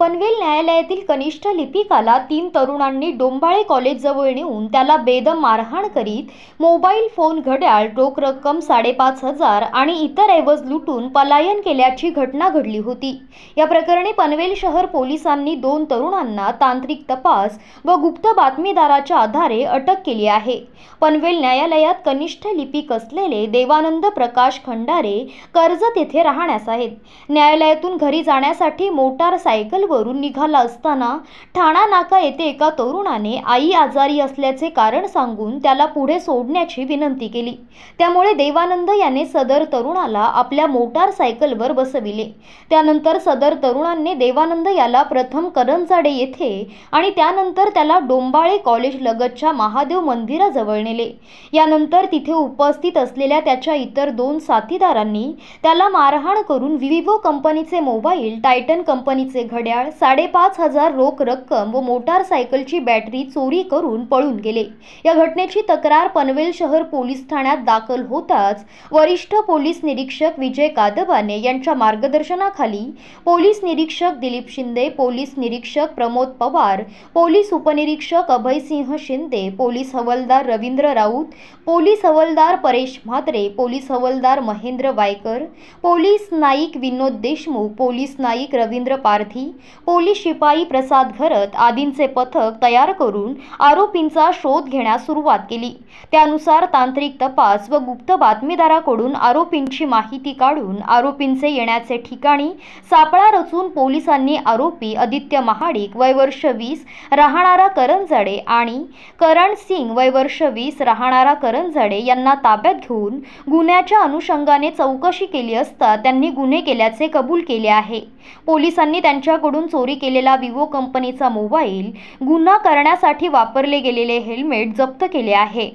पनवेल न्यायालयातील कनिष्ठ लिपिकाला तीन तरुणांनी डोंबाळे कॉलेजजवळ नेऊन त्याला बेदम मारहाण करीत मोबाईल फोन घड्याळ रोख रक्कम साडेपाच हजार आणि इतर ऐवज लुटून पलायन केल्याची घटना घडली होती या प्रकरणी पनवेल शहर पोलिसांनी दोन तरुणांना तांत्रिक तपास व गुप्त बातमीदाराच्या आधारे अटक केली आहे पनवेल न्यायालयात कनिष्ठ लिपिक असलेले देवानंद प्रकाश खंडारे कर्जत येथे राहण्यास आहेत न्यायालयातून घरी जाण्यासाठी मोटार वरून निघाला असताना ठाणा नाका येथे एका तरुणाने आई आजारी असल्याचे कारण सांगून त्याला पुढे सोडण्याची विनंती केली त्यामुळे देवानंद याने सदर तरुणाला आपल्या मोटार सायकलवर बसविले त्यानंतर सदर तरुणाने देवानंद याला प्रथम करंजाडे येथे आणि त्यानंतर त्याला डोंबाळे कॉलेज लगतच्या महादेव मंदिराजवळ नेले यानंतर तिथे उपस्थित असलेल्या त्याच्या इतर दोन साथीदारांनी त्याला मारहाण करून विवो कंपनीचे मोबाईल टायटन कंपनीचे घड घड्याळ साडेपाच हजार रोख रक्कम व मोटारसायकलची बॅटरी चोरी करून पळून गेले या घटनेची तक्रार पनवेल शहर पोलीस ठाण्यात दाखल होताच वरिष्ठ पोलीस निरीक्षक विजय कादबाने यांच्या मार्गदर्शनाखाली पोलीस निरीक्षक दिलीप शिंदे पोलीस निरीक्षक प्रमोद पवार पोलीस उपनिरीक्षक अभयसिंह शिंदे पोलीस हवलदार रवींद्र राऊत पोलीस हवलदार परेश म्हात्रे पोलीस हवलदार महेंद्र वायकर पोलीस नाईक विनोद देशमुख पोलीस नाईक रवींद्र पारधी पोलीस शिपाई प्रसाद घरत आदींचे पथक तयार करून आरोपींचा शोध घेण्यास सुरुवात केली त्यानुसार तांत्रिक तपास व गुप्त बातमीदाराकडून आरोपींची माहिती काढून आरोपींचे येण्याचे ठिकाणी सापळा रचून पोलिसांनी आरोपी आदित्य महाडिक वयवर्ष वीस राहणारा करंजडे आणि करण सिंग वयवर्ष वीस राहणारा करंजडे यांना ताब्यात घेऊन गुन्ह्याच्या अनुषंगाने चौकशी केली असता त्यांनी गुन्हे केल्याचे कबूल केले आहे पोलिसांनी त्यांच्या कडून चोरी केलेला विवो कंपनीचा मोबाईल गुन्हा करण्यासाठी वापरले गेलेले हेल्मेट जप्त केले आहे